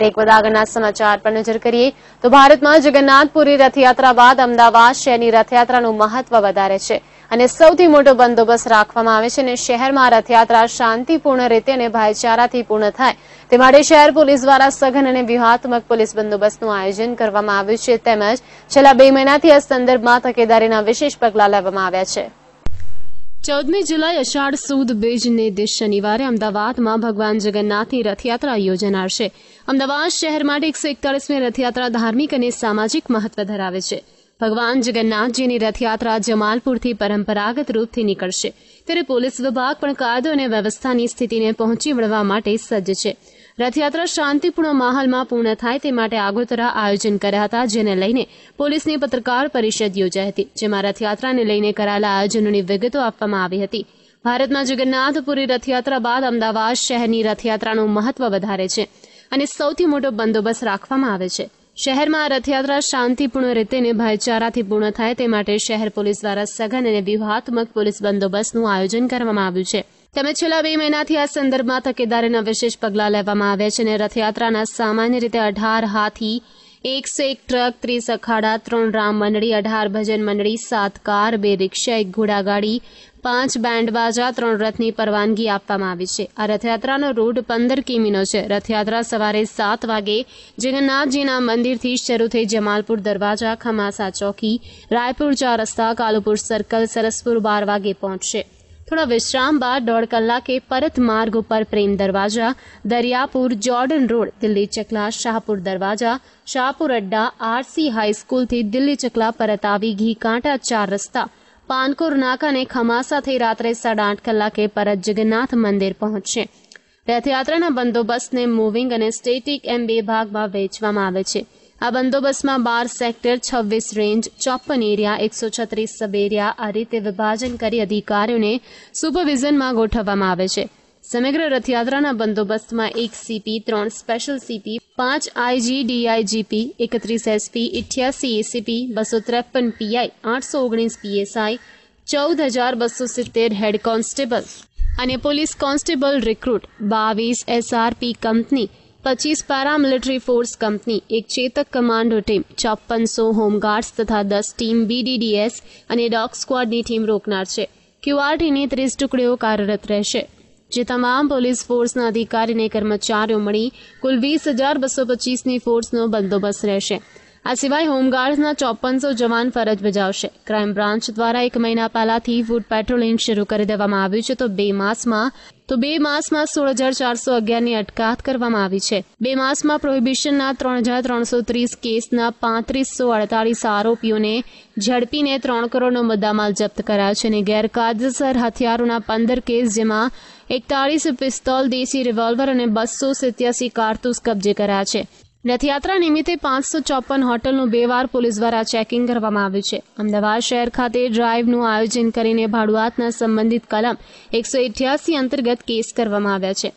break આગળના સમાચાર પર નજર કરીએ તો ભારતમાં જગન્નાથપુરી રથયાત્રા બાદ અમદાવાદ શહેરની રથયાત્રાનું મહત્વ વધારે છે અને સૌથી મોટો બંદોબસ્ત રાખવામાં આવે છે અને શહેરમાં રથયાત્રા શાંતિપૂર્ણ રીતે અને ભાઈચારાથી પૂર્ણ થાય તે માટે શહેર પોલીસ દ્વારા સઘન અને વ્યૂહાત્મક પોલીસ બંદોબસ્તનું આયોજન કરવામાં આવ્યું છે તેમજ છેલ્લા બે મહિનાથી આ સંદર્ભમાં તકેદારીના વિશેષ પગલાં લેવામાં આવ્યા છે ચૌદમી જુલાઈ અષાઢ સુદ બીજને દિશ શનિવારે અમદાવાદમાં ભગવાન જગન્નાથની રથયાત્રા યોજાનાર છે અમદાવાદ શહેર માટે એકસો એકતાળીસમી રથયાત્રા ધાર્મિક અને સામાજિક મહત્વ ધરાવે છે ભગવાન જગન્નાથજીની રથયાત્રા જમાલપુરથી પરંપરાગત રૂપથી નીકળશે ત્યારે પોલીસ વિભાગ પણ કાયદો અને વ્યવસ્થાની સ્થિતિને પહોંચી વળવા માટે સજ્જ છે રથયાત્રા શાંતિપૂર્ણ માહોલમાં પૂર્ણ થાય તે માટે આગોતરા આયોજન કર્યા હતા જેને લઈને પોલીસની પત્રકાર પરિષદ યોજાઈ હતી જેમાં રથયાત્રાને લઈને કરાયેલા આયોજનોની વિગતો આપવામાં આવી હતી ભારતમાં જગન્નાથપુરી રથયાત્રા બાદ અમદાવાદ શહેરની રથયાત્રાનું મહત્વ વધારે છે અને સૌથી મોટો બંદોબસ્ત રાખવામાં આવે છે શહેરમાં રથયાત્રા શાંતિપૂર્ણ રીતે અને ભાઈચારાથી પૂર્ણ થાય તે માટે શહેર પોલીસ દ્વારા સઘન અને વ્યૂહાત્મક પોલીસ બંદોબસ્તનું આયોજન કરવામાં આવ્યું છે તેમજ છેલ્લા બે મહિનાથી આ સંદર્ભમાં તકેદારીના વિશેષ પગલાં લેવામાં આવ્યા છે અને રથયાત્રાના સામાન્ય રીતે અઢાર હાથી એકસો એક ટ્રક ત્રીસ અખાડા ત્રણ રામ મંડળી અઢાર ભજન મંડળી સાત કાર બે રિક્ષા એક ઘોડાગાડી પાંચ બેન્ડ બાજા ત્રણ રથની પરવાનગી આપવામાં આવી છે આ રથયાત્રાનો રૂટ પંદર કિમીનો છે રથયાત્રા સવારે સાત વાગે જગન્નાથજીના મંદિરથી શરૂ થઈ જમાલપુર દરવાજા ખમાસા ચોકી રાયપુર ચાર રસ્તા કાલુપુર સર્કલ સરસપુર બાર વાગે પહોંચશે થોડા વિશ્રામ બાદ દોઢ કલાકે પરત માર્ગ ઉપર પ્રેમ દરવાજા Dariyapur Jordan road Delhi Chakla Shahpur Darwaja Shahpur Adda RC હાઈસ્કૂલથી દિલ્હી ચકલા પરત આવી ઘી કાંટા ચાર રસ્તા પાનકોર નાકાને ખમાસાથી રાત્રે સાડા આઠ કલાકે પરત જગન્નાથ મંદિર પહોંચશે રથયાત્રાના બંદોબસ્તને મૂવિંગ અને સ્ટેટિક એમ બે ભાગમાં વહેંચવામાં આવે છે આ બંદોબસ્તમાં બાર સેક્ટર છવ્વીસ રેન્જ ચોપન એરિયા એકસો છત્રીસ સબ એરિયા આ રીતે વિભાજન કરી અધિકારીઓને સુપરવિઝનમાં ગોઠવવામાં આવે છે સમગ્ર રથયાત્રાના બંદોબસ્તમાં એક સીપી ત્રણ સ્પેશિયલ સીપી પાંચ આઈજી ડીઆઈજીપી એકત્રીસ એસપી ઇઠ્યાસી એસીપી બસો ત્રેપન પીઆઈ આઠસો ઓગણીસ પીએસઆઈ ચૌદ હજાર બસો સિત્તેર હેડ કોન્સ્ટેબલ અને પોલીસ કોન્સ્ટેબલ રિક્રુટ બાવીસ એસઆરપી કંપની પચીસ પેરામિલિટરી ફોર્સ કંપની એક ચેતક કમાન્ડો ટીમ ચોપ્પનસો હોમગાર્ડ્સ તથા દસ ટીમ બીડીડીએસ અને ડોગ સ્ક્વોડની ટીમ રોકનાર છે ક્યુઆરટીની ત્રીસ ટુકડીઓ કાર્યરત રહેશે જે તમામ પોલીસ ફોર્સના અધિકારી અને કર્મચારીઓ મળી કુલ વીસ હજાર બસો પચીસની ફોર્સનો બંદોબસ્ત રહેશે આ સિવાય હોમગાર્ડ્સના ચોપનસો જવાન ફરજ બજાવશે ક્રાઇમ બ્રાન્ચ દ્વારા એક મહિના પહેલાથી ફૂડ પેટ્રોલિંગ શરૂ કરી દેવામાં આવ્યું છે તો બે માસમાં તો બે માસમાં સોળ હજાર ચારસો અગિયારની અટકાયત કરવામાં આવી છે બે માસમાં પ્રોહિબિશનના ત્રણ હજાર ત્રણસો ત્રીસ કેસના પાંત્રીસો અડતાલીસ આરોપીઓને ઝડપીને ત્રણ કરોડનો મુદ્દામાલ જપ્ત કરાયો છે અને ગેરકાયદેસર હથિયારોના પંદર કેસ જેમાં એકતાળીસ પિસ્તોલ દેશી રિવોલ્વર અને બસો સિત્યાસી કારતૂસ કબજે કર્યા છે રથયાત્રા નિમિત્તે પાંચસો ચોપન હોટલનું બે વાર પોલીસ દ્વારા ચેકિંગ કરવામાં આવ્યું છે અમદાવાદ શહેર ખાતે ડ્રાઈવનું આયોજન કરીને ભાડુઆતના સંબંધિત કલમ એકસો અઠ્યાસી અંતર્ગત કેસ કરવામાં આવ્યા છે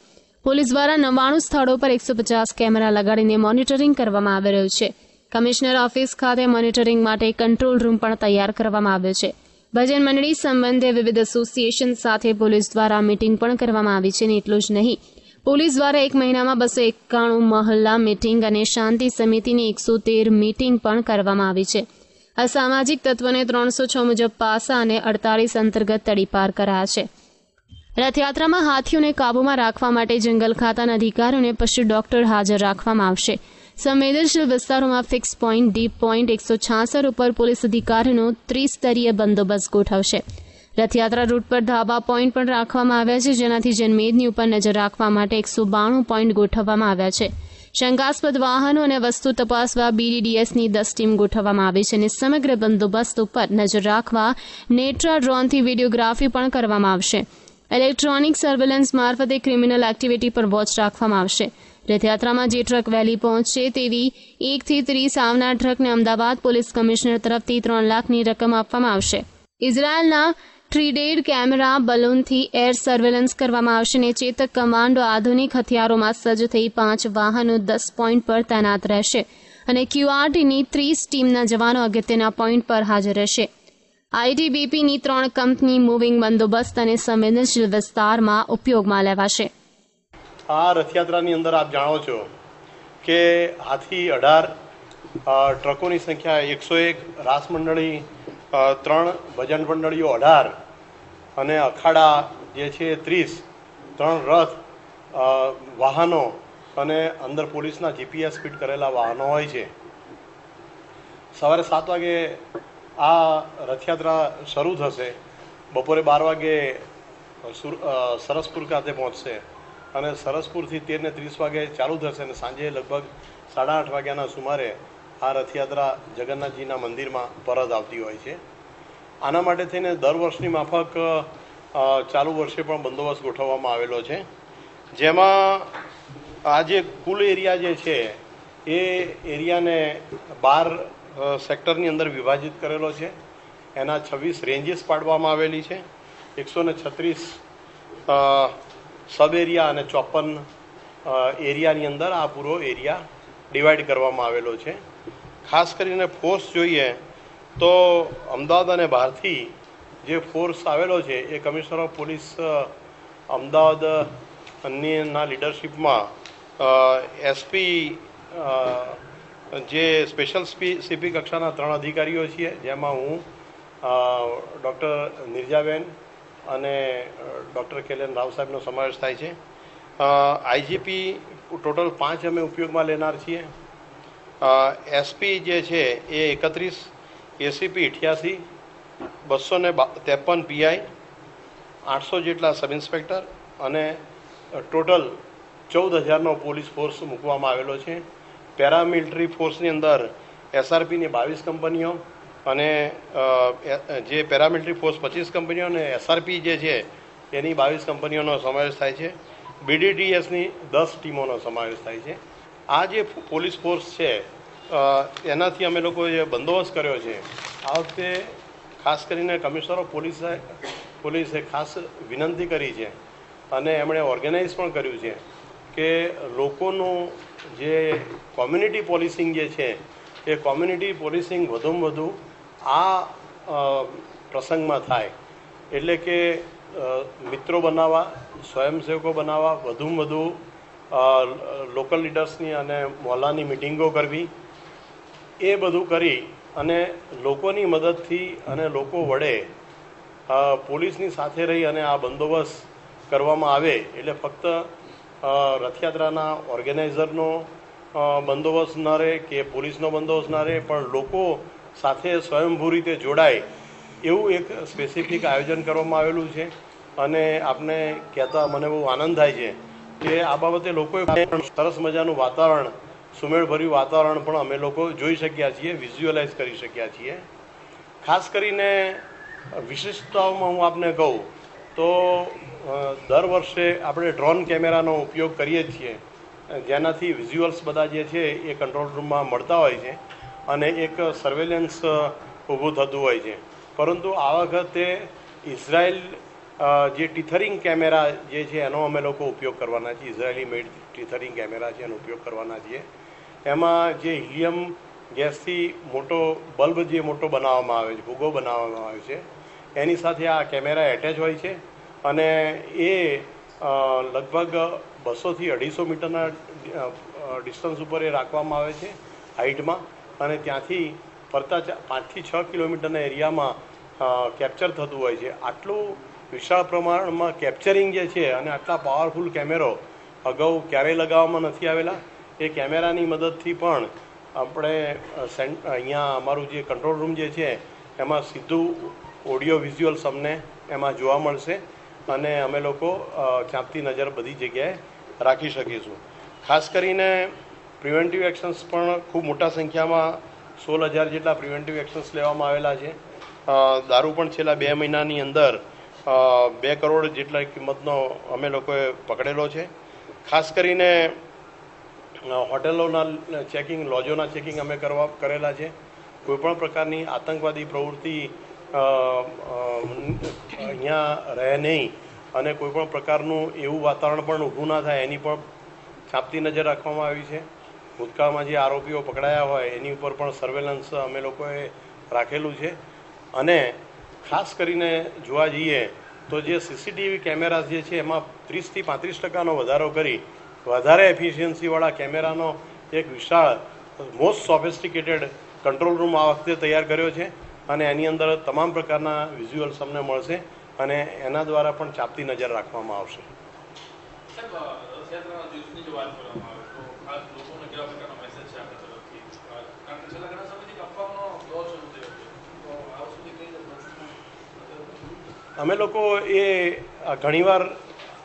પોલીસ દ્વારા નવ્વાણું સ્થળો પર એકસો પચાસ કેમેરા લગાડીને મોનિટરિંગ કરવામાં આવી રહ્યું છે કમિશનર ઓફિસ ખાતે મોનિટરિંગ માટે કંટ્રોલ રૂમ પણ તૈયાર કરવામાં આવ્યો છે ભજન મંડળી સંબંધે વિવિધ એસોસિએશન સાથે પોલીસ દ્વારા મીટિંગ પણ કરવામાં આવી છે ને એટલું જ નહીં પોલીસ દ્વારા એક મહિનામાં બસો એકાણું મહલ્લા મિટિંગ અને શાંતિ સમિતિની એકસો તેર મિટિંગ પણ કરવામાં આવી છે આ સામાજિક તત્વને ત્રણસો છ મુજબ પાસા અને અડતાલીસ અંતર્ગત તડીપાર કરાયા છે રથયાત્રામાં હાથીઓને કાબૂમાં રાખવા માટે જંગલ ખાતાના અધિકારીઓને અને પશુ ડોક્ટર હાજર રાખવામાં આવશે સંવેદનશીલ વિસ્તારોમાં ફિક્સ પોઈન્ટ ડીપ પોઈન્ટ એકસો છાસઠ ઉપર પોલીસ અધિકારીનો ત્રિસ્તરીય બંદોબસ્ત ગોઠવશે રથયાત્રા રૂટ પર ધાબા પોઈન્ટ પણ રાખવામાં આવ્યા છે જેનાથી જનમેદની ઉપર નજર રાખવા માટે એકસો બાણું પોઈન્ટ ગોઠવવામાં આવ્યા છે શંકાસ્પદ વાહનો અને વસ્તુ તપાસવા બીડીડીએસની દસ ટીમ ગોઠવવામાં આવી છે અને સમગ્ર બંદોબસ્ત ઉપર નજર રાખવા નેટ્રા ડ્રોનથી વિડીયોગ્રાફી પણ કરવામાં આવશે ઇલેક્ટ્રોનિક સર્વેલન્સ મારફતે ક્રિમિનલ એક્ટિવિટી પર વોચ રાખવામાં આવશે રથયાત્રામાં જે ટ્રક વહેલી પહોંચશે તેવી એકથી ત્રીસ આવનાર ટ્રકને અમદાવાદ પોલીસ કમિશનર તરફથી ત્રણ લાખની રકમ આપવામાં આવશે ઇઝરાયેલના ટ્રીડેડ કેમેરા બલૂનથી એર સર્વેલન્સ કરવામાં આવશે અને ચેતક કમાન્ડો આધુનિક હથિયારોમાં સજ્જ થઈ પાંચ વાહનો દસ પોઈન્ટ પર તૈનાત રહેશે અને ક્યુઆરટીની ત્રીસ ટીમના જવાનો અગત્યના પોઈન્ટ પર હાજર રહેશે આઈટીબીપીની ત્રણ કંપની મૂવિંગ બંદોબસ્ત અને સંવેદનશીલ વિસ્તારમાં ઉપયોગમાં લેવાશે આ રથયાત્રાની અંદર આપ જાણો છો કે હાથી અઢાર ટ્રકોની સંખ્યા એકસો એક રાસ મંડળી ત્રણ ભજન મંડળીઓ અઢાર અને અખાડા જે છે એ ત્રીસ ત્રણ રથ વાહનો અને અંદર પોલીસના જીપીએસ ફિટ કરેલા વાહનો હોય છે સવારે સાત વાગે આ રથયાત્રા શરૂ થશે બપોરે બાર વાગે સરસપુર ખાતે પહોંચશે અને સરસપુરથી તેર ને ત્રીસ વાગે ચાલુ થશે અને સાંજે લગભગ સાડા આઠ વાગ્યાના સુમારે આ રથયાત્રા જગન્નાથજીના મંદિરમાં પરત આવતી હોય છે આના માટે થઈને દર વર્ષની માફક ચાલુ વર્ષે પણ બંદોબસ્ત ગોઠવવામાં આવેલો છે જેમાં આ જે કુલ એરિયા જે છે એ એરિયાને બાર સેક્ટરની અંદર વિભાજિત કરેલો છે એના છવ્વીસ રેન્જીસ પાડવામાં આવેલી છે એકસો ને છત્રીસ સબ એરિયા અને ચોપન એરિયાની અંદર આ પૂરો એરિયા ડિવાઈડ કરવામાં આવેલો છે ખાસ કરીને ફોર્સ જોઈએ તો અમદાવાદ અને બહારથી જે ફોર્સ આવેલો છે એ કમિશનર ઓફ પોલીસ અન્યના લીડરશિપમાં એસપી જે સ્પેશિયલ સીપી કક્ષાના ત્રણ અધિકારીઓ છીએ જેમાં હું ડૉક્ટર નિર્જાબેન અને ડૉક્ટર કેલેન રાવ સાહેબનો સમાવેશ થાય છે આઈજીપી ટોટલ પાંચ અમે ઉપયોગમાં લેનાર છીએ એસપી જે છે એ એકત્રીસ એસીપી અઠ્યાસી બસો ને ત્રેપન પીઆઈ આઠસો જેટલા સબ ઇન્સ્પેક્ટર અને ટોટલ ચૌદ હજારનો પોલીસ ફોર્સ મૂકવામાં આવેલો છે પેરામિલિટરી ફોર્સની અંદર એસઆરપીની બાવીસ કંપનીઓ અને જે પેરામિલિટરી ફોર્સ પચીસ કંપનીઓ અને એસઆરપી જે છે એની બાવીસ કંપનીઓનો સમાવેશ થાય છે બીડીડીએસની દસ ટીમોનો સમાવેશ થાય છે આ જે પોલીસ ફોર્સ છે એનાથી અમે લોકો જે બંદોબસ્ત કર્યો છે આ વખતે ખાસ કરીને કમિશનર ઓફ પોલીસે પોલીસે ખાસ વિનંતી કરી છે અને એમણે ઓર્ગેનાઇઝ પણ કર્યું છે કે લોકોનું જે કોમ્યુનિટી પોલીસિંગ જે છે એ કોમ્યુનિટી પોલીસિંગ વધુમાં વધુ આ પ્રસંગમાં થાય એટલે કે મિત્રો બનાવવા સ્વયંસેવકો બનાવવા વધુમાં વધુ લોકલ લીડર્સની અને મોહલ્લાની મિટિંગો કરવી એ બધું કરી અને લોકોની મદદથી અને લોકો વડે પોલીસની સાથે રહી અને આ બંદોબસ્ત કરવામાં આવે એટલે ફક્ત રથયાત્રાના ઓર્ગેનાઇઝરનો બંદોબસ્ત ન રહે કે પોલીસનો બંદોબસ્ત ન રહે પણ લોકો સાથે સ્વયંભૂ રીતે જોડાય એવું એક સ્પેસિફિક આયોજન કરવામાં આવેલું છે અને આપને કહેતા મને બહુ આનંદ થાય છે કે આ બાબતે લોકોએ સરસ મજાનું વાતાવરણ સુમેળભર્યું વાતાવરણ પણ અમે લોકો જોઈ શક્યા છીએ વિઝ્યુઅલાઇઝ કરી શક્યા છીએ ખાસ કરીને વિશિષ્ટતાઓમાં હું આપને કહું તો દર વર્ષે આપણે ડ્રોન કેમેરાનો ઉપયોગ કરીએ છીએ જેનાથી વિઝ્યુઅલ્સ બધા જે છે એ કંટ્રોલ રૂમમાં મળતા હોય છે અને એક સર્વેલન્સ ઊભું થતું હોય છે પરંતુ આ વખતે ઇઝરાયલ જે ટીથરિંગ કેમેરા જે છે એનો અમે લોકો ઉપયોગ કરવાના છીએ ઇઝરાયલી મેડ ટીથરિંગ કેમેરા છે એનો ઉપયોગ કરવાના છીએ એમાં જે હિલિયમ ગેસથી મોટો બલ્બ જે મોટો બનાવવામાં આવે છે ભૂગો બનાવવામાં આવે છે એની સાથે આ કેમેરા એટેચ હોય છે અને એ લગભગ બસોથી અઢીસો મીટરના ડિસ્ટન્સ ઉપર એ રાખવામાં આવે છે હાઇટમાં અને ત્યાંથી ફરતા પાંચથી છ કિલોમીટરના એરિયામાં કેપ્ચર થતું હોય છે આટલું વિશાળ પ્રમાણમાં કેપ્ચરિંગ જે છે અને આટલા પાવરફુલ કેમેરો અગાઉ ક્યારેય લગાવવામાં નથી આવેલા એ કેમેરાની મદદથી પણ આપણે અહીંયા અમારું જે કંટ્રોલ રૂમ જે છે એમાં સીધું ઓડિયો વિઝ્યુઅલ્સ અમને એમાં જોવા મળશે અને અમે લોકો ચાંપતી નજર બધી જગ્યાએ રાખી શકીશું ખાસ કરીને પ્રિવેન્ટિવ એક્શન્સ પણ ખૂબ મોટા સંખ્યામાં સોળ હજાર જેટલા પ્રિવેન્ટિવ એક્શન્સ લેવામાં આવેલા છે દારૂ પણ છેલ્લા બે મહિનાની અંદર બે કરોડ જેટલા કિંમતનો અમે લોકોએ પકડેલો છે ખાસ કરીને હોટેલોના ચેકિંગ લોજોના ચેકિંગ અમે કરવા કરેલા છે કોઈપણ પ્રકારની આતંકવાદી પ્રવૃત્તિ અહીંયા રહે નહીં અને કોઈપણ પ્રકારનું એવું વાતાવરણ પણ ઊભું ના થાય એની પણ છાપતી નજર રાખવામાં આવી છે ભૂતકાળમાં જે આરોપીઓ પકડાયા હોય એની ઉપર પણ સર્વેલન્સ અમે લોકોએ રાખેલું છે અને ખાસ કરીને જોવા જઈએ તો જે સીસીટીવી કેમેરા જે છે એમાં ત્રીસથી પાંત્રીસ ટકાનો વધારો કરી વધારે એફિશિયન્સીવાળા કેમેરાનો એક વિશાળ મોસ્ટ સોફિસ્ટિકેટેડ કંટ્રોલ રૂમ આ વખતે તૈયાર કર્યો છે અને એની અંદર તમામ પ્રકારના વિઝ્યુઅલ્સ અમને મળશે અને એના દ્વારા પણ ચાપતી નજર રાખવામાં આવશે અમે લોકો એ ઘણીવાર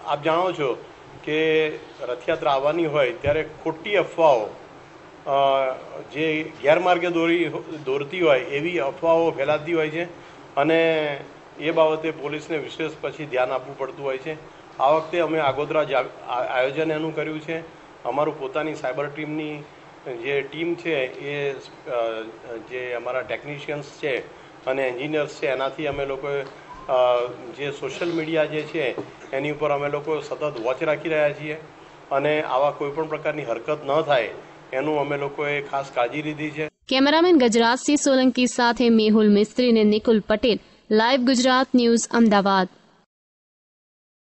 આપ જાણો છો કે રથયાત્રા આવવાની હોય ત્યારે ખોટી અફવાઓ જે ગેરમાર્ગે દોરી દોરતી હોય એવી અફવાઓ ફેલાતી હોય છે અને એ બાબતે પોલીસને વિશેષ પછી ધ્યાન આપવું પડતું હોય છે આ વખતે અમે આગોતરા જ આયોજન એનું કર્યું છે અમારું પોતાની સાયબર ટીમની જે ટીમ છે એ જે અમારા ટેકનિશિયન્સ છે અને એન્જિનિયર્સ છે એનાથી અમે લોકોએ જે સોશિયલ મીડિયા જે છે એની ઉપર અમે લોકો સતત વોચ રાખી રહ્યા છીએ અને આવા કોઈપણ પ્રકારની હરકત ન થાય એનું અમે લોકોએ ખાસ કાળજી લીધી છે કેમેરામેન ગજરાજસિંહ સોલંકી સાથે મેહુલ મિસ્ત્રી અને નિકુલ પટેલ લાઈવ ગુજરાત ન્યૂઝ અમદાવાદ